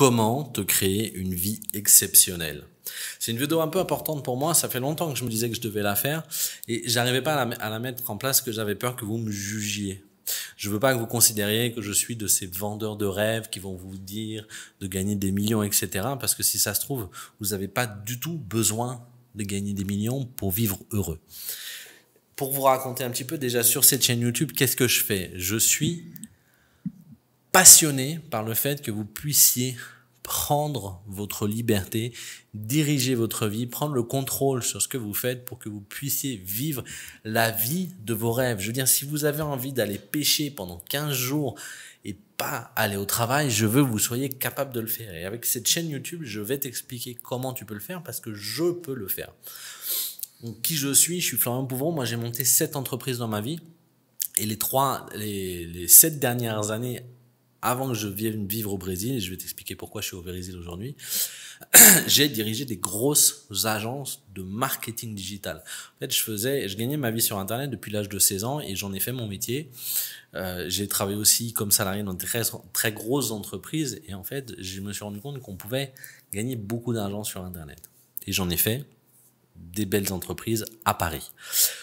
comment te créer une vie exceptionnelle. C'est une vidéo un peu importante pour moi. Ça fait longtemps que je me disais que je devais la faire et j'arrivais pas à la, mettre en place que j'avais peur que vous me jugiez. Je veux pas que vous considériez que je suis de ces vendeurs de rêves qui vont vous dire de gagner des millions, etc. Parce que si ça se trouve, vous n'avez pas du tout besoin de gagner des millions pour vivre heureux. Pour vous raconter un petit peu déjà sur cette chaîne YouTube, qu'est-ce que je fais Je suis passionné par le fait que vous puissiez prendre votre liberté, diriger votre vie, prendre le contrôle sur ce que vous faites pour que vous puissiez vivre la vie de vos rêves. Je veux dire, si vous avez envie d'aller pêcher pendant 15 jours et pas aller au travail, je veux que vous soyez capable de le faire. Et avec cette chaîne YouTube, je vais t'expliquer comment tu peux le faire parce que je peux le faire. Donc, qui je suis Je suis Florian Pouvron. Moi, j'ai monté sept entreprises dans ma vie. Et les trois, les sept dernières années avant que je vienne vivre au Brésil, et je vais t'expliquer pourquoi je suis au Brésil aujourd'hui, j'ai dirigé des grosses agences de marketing digital. En fait, je faisais, je gagnais ma vie sur Internet depuis l'âge de 16 ans et j'en ai fait mon métier. Euh, j'ai travaillé aussi comme salarié dans de très, très grosses entreprises et en fait, je me suis rendu compte qu'on pouvait gagner beaucoup d'argent sur Internet. Et j'en ai fait des belles entreprises à Paris.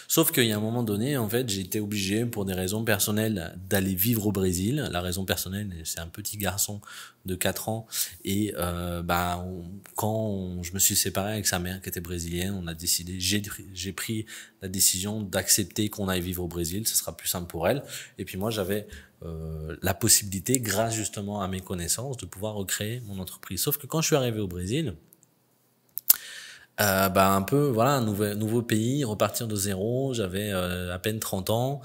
Sauf qu'il y a un moment donné, en fait, j'ai été obligé, pour des raisons personnelles, d'aller vivre au Brésil. La raison personnelle, c'est un petit garçon de 4 ans. Et euh, ben, quand je me suis séparé avec sa mère, qui était brésilienne, on a décidé, j'ai pris la décision d'accepter qu'on aille vivre au Brésil. Ce sera plus simple pour elle. Et puis moi, j'avais euh, la possibilité, grâce justement à mes connaissances, de pouvoir recréer mon entreprise. Sauf que quand je suis arrivé au Brésil, euh, bah, un peu, voilà, un nouveau, pays, repartir de zéro. J'avais euh, à peine 30 ans.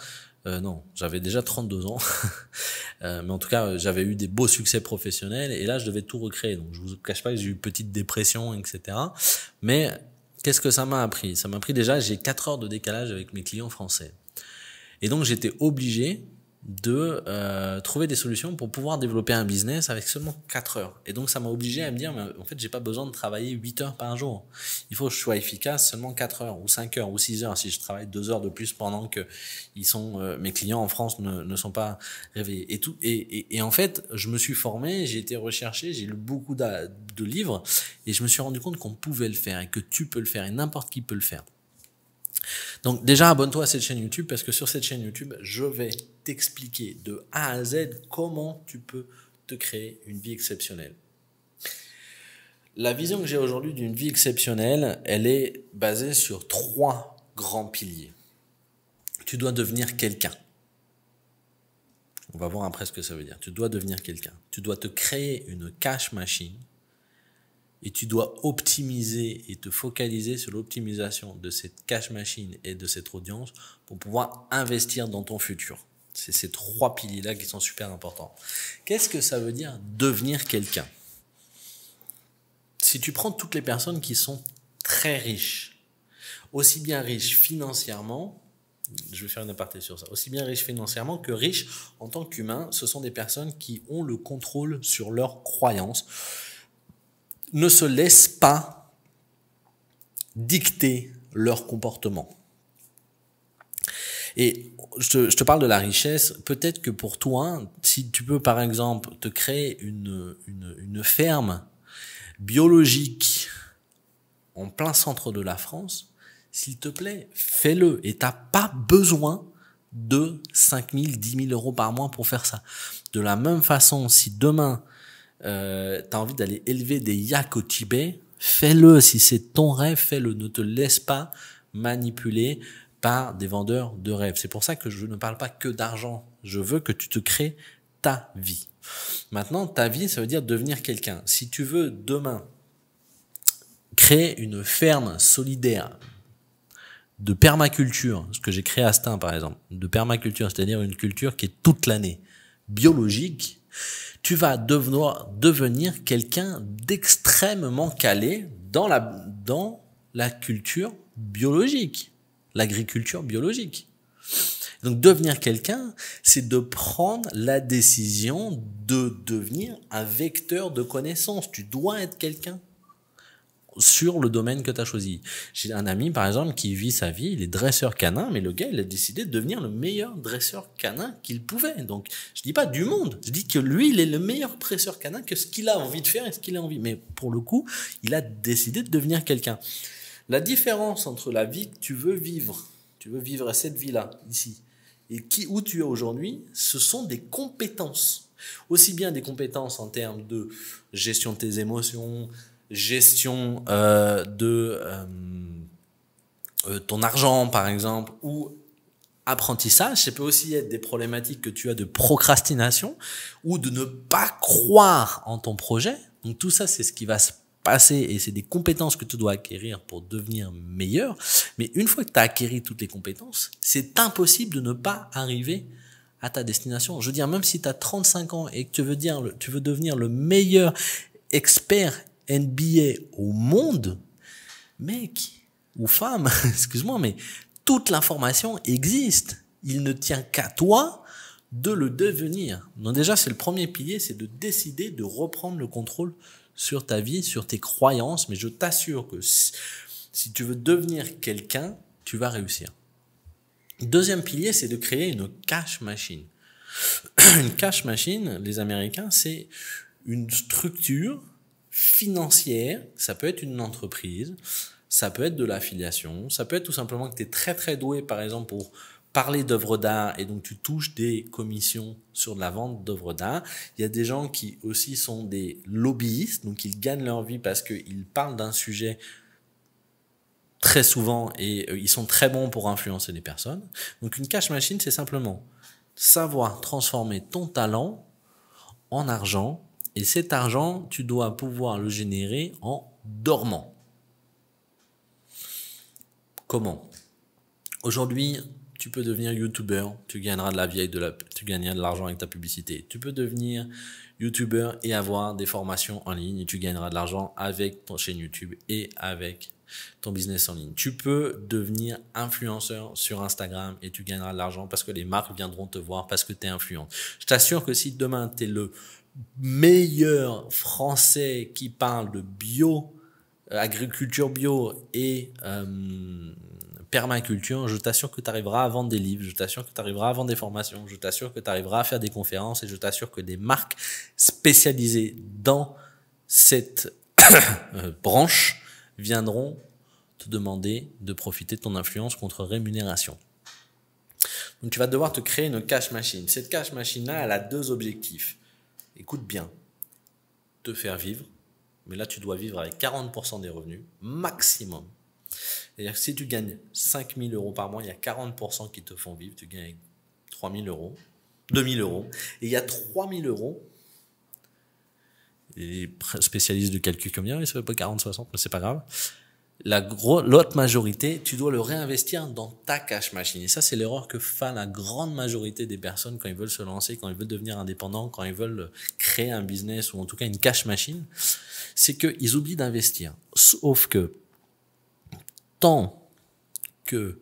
Euh, non, j'avais déjà 32 ans. mais en tout cas, j'avais eu des beaux succès professionnels et là, je devais tout recréer. Donc, je vous cache pas que j'ai eu une petite dépression, etc. Mais qu'est-ce que ça m'a appris Ça m'a appris déjà, j'ai 4 heures de décalage avec mes clients français. Et donc, j'étais obligé, de euh, trouver des solutions pour pouvoir développer un business avec seulement 4 heures. Et donc ça m'a obligé à me dire, mais en fait, j'ai pas besoin de travailler 8 heures par jour. Il faut que je sois efficace seulement 4 heures ou 5 heures ou 6 heures si je travaille 2 heures de plus pendant que ils sont, euh, mes clients en France ne, sont pas réveillés. Et, tout, et, en fait, je me suis formé, j'ai été recherché, j'ai lu beaucoup de, de livres et je me suis rendu compte qu'on pouvait le faire et que tu peux le faire et n'importe qui peut le faire. Donc déjà, abonne-toi à cette chaîne YouTube parce que sur cette chaîne YouTube, je vais t'expliquer de A à Z comment tu peux te créer une vie exceptionnelle. La vision que j'ai aujourd'hui d'une vie exceptionnelle, elle est basée sur trois grands piliers. Tu dois devenir quelqu'un. On va voir après ce que ça veut dire. Tu dois devenir quelqu'un. Tu dois te créer une cash machine et tu dois optimiser et te focaliser sur l'optimisation de cette cash machine et de cette audience pour pouvoir investir dans ton futur. C'est ces trois piliers-là qui sont super importants. Qu'est-ce que ça veut dire devenir quelqu'un Si tu prends toutes les personnes qui sont très riches, aussi bien riches financièrement, je vais faire une aparté sur ça, aussi bien riches financièrement que riches en tant qu'humains, ce sont des personnes qui ont le contrôle sur leurs croyances, ne se laissent pas dicter leur comportement. Et je te, parle de la richesse. Peut-être que pour toi, si tu peux par exemple te créer une, une, ferme biologique en plein centre de la France, s'il te plaît, fais-le. Et t'as pas besoin de 5 000, 10 000 euros par mois pour faire ça. De la même façon, si demain tu euh, t'as envie d'aller élever des yaks au Tibet, fais-le. Si c'est ton rêve, fais-le. Ne te laisse pas manipuler par des vendeurs de rêves. C'est pour ça que je ne parle pas que d'argent. Je veux que tu te crées ta vie. Maintenant, ta vie, ça veut dire devenir quelqu'un. Si tu veux demain créer une ferme solidaire de permaculture, ce que j'ai créé à Stein par exemple, de permaculture, c'est-à-dire une culture qui est toute l'année biologique, tu vas devenir, quelqu'un d'extrêmement calé dans la, dans la culture biologique, l'agriculture biologique. Donc devenir quelqu'un, c'est de prendre la décision de devenir un vecteur de connaissances. Tu dois être quelqu'un sur le domaine que tu as choisi. J'ai un ami, par exemple, qui vit sa vie, il est dresseur canin, mais le gars, il a décidé de devenir le meilleur dresseur canin qu'il pouvait. Donc, je dis pas du monde, je dis que lui, il est le meilleur dresseur canin que ce qu'il a envie de faire et ce qu'il a envie. Mais pour le coup, il a décidé de devenir quelqu'un. La différence entre la vie que tu veux vivre, tu veux vivre cette vie-là, ici, et qui, où tu es aujourd'hui, ce sont des compétences. Aussi bien des compétences en termes de gestion de tes émotions, gestion euh, de euh, euh, ton argent, par exemple, ou apprentissage, ça peut aussi être des problématiques que tu as de procrastination ou de ne pas croire en ton projet. Donc tout ça, c'est ce qui va se passer et c'est des compétences que tu dois acquérir pour devenir meilleur. Mais une fois que tu as acquéri toutes les compétences, c'est impossible de ne pas arriver à ta destination. Je veux dire, même si tu as 35 ans et que tu veux, dire, tu veux devenir le meilleur expert NBA au monde, mec ou femme, excuse-moi, mais toute l'information existe. Il ne tient qu'à toi de le devenir. Donc déjà, c'est le premier pilier, c'est de décider de reprendre le contrôle sur ta vie, sur tes croyances. Mais je t'assure que si, tu veux devenir quelqu'un, tu vas réussir. Deuxième pilier, c'est de créer une cash machine. une cash machine, les Américains, c'est une structure financière, ça peut être une entreprise, ça peut être de l'affiliation, ça peut être tout simplement que tu es très très doué par exemple pour parler d'œuvres d'art et donc tu touches des commissions sur la vente d'œuvres d'art. Il y a des gens qui aussi sont des lobbyistes, donc ils gagnent leur vie parce qu'ils parlent d'un sujet très souvent et euh, ils sont très bons pour influencer les personnes. Donc une cash machine, c'est simplement savoir transformer ton talent en argent et cet argent, tu dois pouvoir le générer en dormant. Comment Aujourd'hui, tu peux devenir youtubeur, tu gagneras de la vieille de la, tu de l'argent avec ta publicité. Tu peux devenir youtubeur et avoir des formations en ligne et tu gagneras de l'argent avec ton chaîne YouTube et avec ton business en ligne. Tu peux devenir influenceur sur Instagram et tu gagneras de l'argent parce que les marques viendront te voir parce que tu es influent. Je t'assure que si demain tu es le meilleur français qui parle de bio, euh, agriculture bio et euh, permaculture, je t'assure que tu arriveras à vendre des livres, je t'assure que tu arriveras à vendre des formations, je t'assure que tu arriveras à faire des conférences et je t'assure que des marques spécialisées dans cette euh, branche viendront te demander de profiter de ton influence contre rémunération. Donc tu vas devoir te créer une cash machine. Cette cash machine-là, elle a deux objectifs. Écoute bien, te faire vivre, mais là tu dois vivre avec 40% des revenus maximum. C'est-à-dire que si tu gagnes 5 000 euros par mois, il y a 40% qui te font vivre, tu gagnes 3 000 euros, 2 000 euros, et il y a 3 000 euros les spécialistes du calcul combien, il ne pas 40-60, mais c'est pas grave. La l'autre majorité, tu dois le réinvestir dans ta cash machine. Et ça, c'est l'erreur que fait la grande majorité des personnes quand ils veulent se lancer, quand ils veulent devenir indépendants, quand ils veulent créer un business ou en tout cas une cash machine. C'est qu'ils oublient d'investir. Sauf que, tant que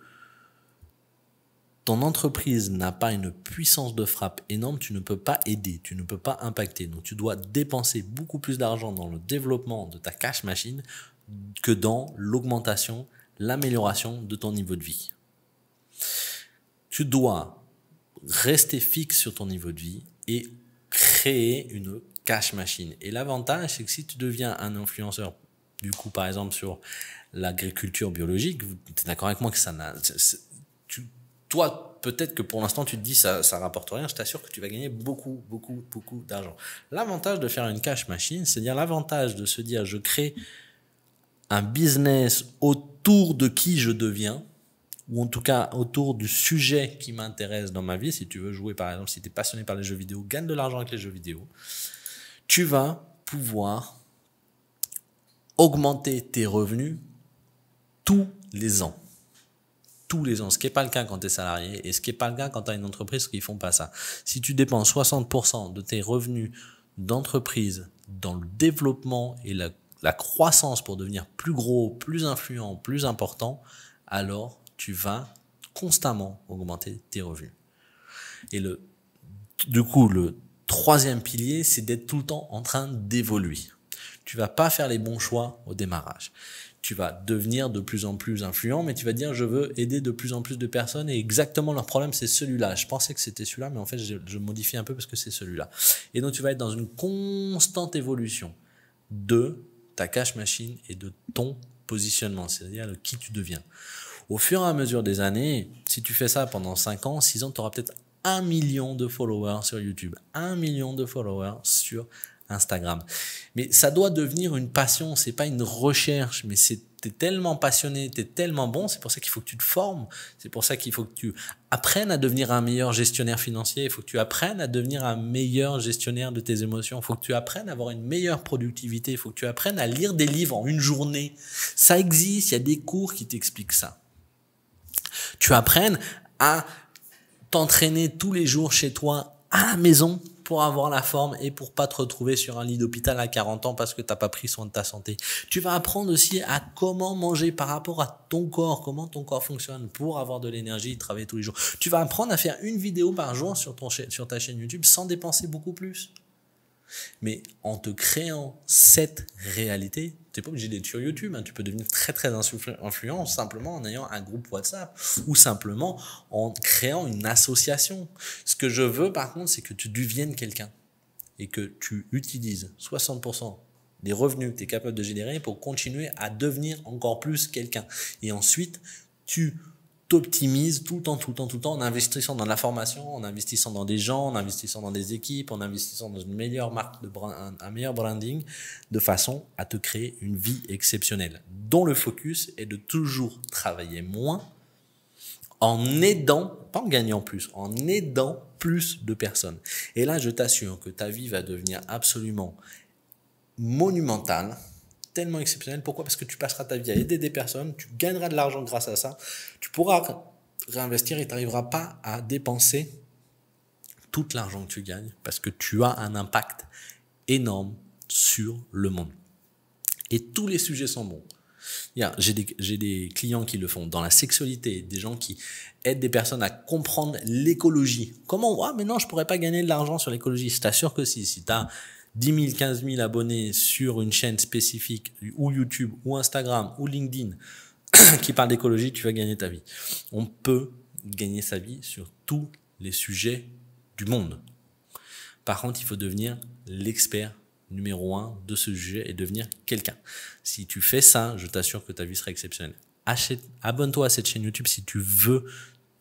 entreprise n'a pas une puissance de frappe énorme, tu ne peux pas aider, tu ne peux pas impacter. Donc tu dois dépenser beaucoup plus d'argent dans le développement de ta cash machine que dans l'augmentation, l'amélioration de ton niveau de vie. Tu dois rester fixe sur ton niveau de vie et créer une cash machine. Et l'avantage, c'est que si tu deviens un influenceur, du coup, par exemple, sur l'agriculture biologique, tu es d'accord avec moi que ça n'a... Tu, toi, peut-être que pour l'instant, tu te dis, ça, ça rapporte rien, je t'assure que tu vas gagner beaucoup, beaucoup, beaucoup d'argent. L'avantage de faire une cash machine, c'est-à-dire l'avantage de se dire, je crée un business autour de qui je deviens, ou en tout cas autour du sujet qui m'intéresse dans ma vie. Si tu veux jouer, par exemple, si tu es passionné par les jeux vidéo, gagne de l'argent avec les jeux vidéo, tu vas pouvoir augmenter tes revenus tous les ans tous les ans, ce qui n'est pas le cas quand tu es salarié et ce qui n'est pas le cas quand tu as une entreprise qui ne font pas ça. Si tu dépenses 60% de tes revenus d'entreprise dans le développement et la, la, croissance pour devenir plus gros, plus influent, plus important, alors tu vas constamment augmenter tes revenus. Et le, du coup, le troisième pilier, c'est d'être tout le temps en train d'évoluer. Tu vas pas faire les bons choix au démarrage tu vas devenir de plus en plus influent, mais tu vas dire je veux aider de plus en plus de personnes et exactement leur problème c'est celui-là. Je pensais que c'était celui-là, mais en fait je, modifie un peu parce que c'est celui-là. Et donc tu vas être dans une constante évolution de ta cash machine et de ton positionnement, c'est-à-dire de qui tu deviens. Au fur et à mesure des années, si tu fais ça pendant 5 ans, 6 ans, tu auras peut-être 1 million de followers sur YouTube, 1 million de followers sur Instagram. Mais ça doit devenir une passion, c'est pas une recherche, mais c'était t'es tellement passionné, t'es tellement bon, c'est pour ça qu'il faut que tu te formes, c'est pour ça qu'il faut que tu apprennes à devenir un meilleur gestionnaire financier, il faut que tu apprennes à devenir un meilleur gestionnaire de tes émotions, il faut que tu apprennes à avoir une meilleure productivité, il faut que tu apprennes à lire des livres en une journée. Ça existe, il y a des cours qui t'expliquent ça. Tu apprennes à t'entraîner tous les jours chez toi à la maison pour avoir la forme et pour pas te retrouver sur un lit d'hôpital à 40 ans parce que t'as pas pris soin de ta santé. Tu vas apprendre aussi à comment manger par rapport à ton corps, comment ton corps fonctionne pour avoir de l'énergie et travailler tous les jours. Tu vas apprendre à faire une vidéo par jour sur ton, sur ta chaîne YouTube sans dépenser beaucoup plus. Mais en te créant cette réalité, n'es pas obligé d'être sur YouTube. Hein. Tu peux devenir très très influent simplement en ayant un groupe WhatsApp ou simplement en créant une association. Ce que je veux par contre, c'est que tu deviennes quelqu'un et que tu utilises 60% des revenus que tu es capable de générer pour continuer à devenir encore plus quelqu'un. Et ensuite, tu t'optimise tout le temps, tout le temps, tout le temps en investissant dans la formation, en investissant dans des gens, en investissant dans des équipes, en investissant dans une meilleure marque, de un, meilleur branding, de façon à te créer une vie exceptionnelle, dont le focus est de toujours travailler moins en aidant, pas en gagnant plus, en aidant plus de personnes. Et là, je t'assure que ta vie va devenir absolument monumentale tellement exceptionnel. Pourquoi Parce que tu passeras ta vie à aider des personnes, tu gagneras de l'argent grâce à ça, tu pourras réinvestir et tu n'arriveras pas à dépenser tout l'argent que tu gagnes parce que tu as un impact énorme sur le monde. Et tous les sujets sont bons. J'ai des, clients qui le font dans la sexualité, des gens qui aident des personnes à comprendre l'écologie. Comment ah, mais non, je pourrais pas gagner de l'argent sur l'écologie. Je t'assure que si, si tu as 10 000, 15 000 abonnés sur une chaîne spécifique, ou YouTube, ou Instagram, ou LinkedIn, qui parle d'écologie, tu vas gagner ta vie. On peut gagner sa vie sur tous les sujets du monde. Par contre, il faut devenir l'expert numéro un de ce sujet et devenir quelqu'un. Si tu fais ça, je t'assure que ta vie sera exceptionnelle. Abonne-toi à cette chaîne YouTube si tu veux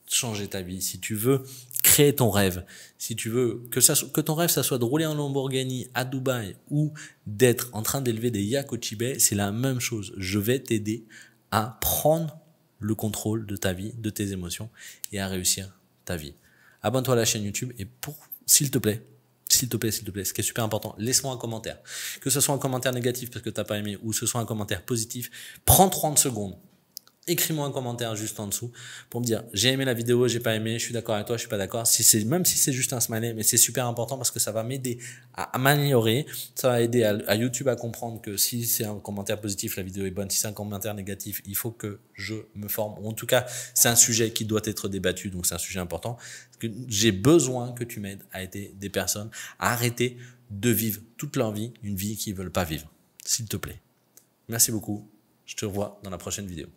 changer ta vie, si tu veux créer ton rêve. Si tu veux que, ça, que ton rêve, ça soit de rouler en Lamborghini à Dubaï ou d'être en train d'élever des yaks au Tibet, c'est la même chose. Je vais t'aider à prendre le contrôle de ta vie, de tes émotions et à réussir ta vie. Abonne-toi à la chaîne YouTube et pour, s'il te plaît, s'il te plaît, s'il te plaît, ce qui est super important, laisse-moi un commentaire. Que ce soit un commentaire négatif parce que t'as pas aimé ou ce soit un commentaire positif, prends 30 secondes écris-moi un commentaire juste en dessous pour me dire j'ai aimé la vidéo, j'ai pas aimé, je suis d'accord avec toi, je suis pas d'accord. Si c'est même si c'est juste un smiley, mais c'est super important parce que ça va m'aider à m'améliorer, ça va aider à, YouTube à comprendre que si c'est un commentaire positif, la vidéo est bonne. Si c'est un commentaire négatif, il faut que je me forme. en tout cas, c'est un sujet qui doit être débattu, donc c'est un sujet important. J'ai besoin que tu m'aides à aider des personnes à arrêter de vivre toute leur vie une vie qu'ils veulent pas vivre. S'il te plaît. Merci beaucoup. Je te revois dans la prochaine vidéo.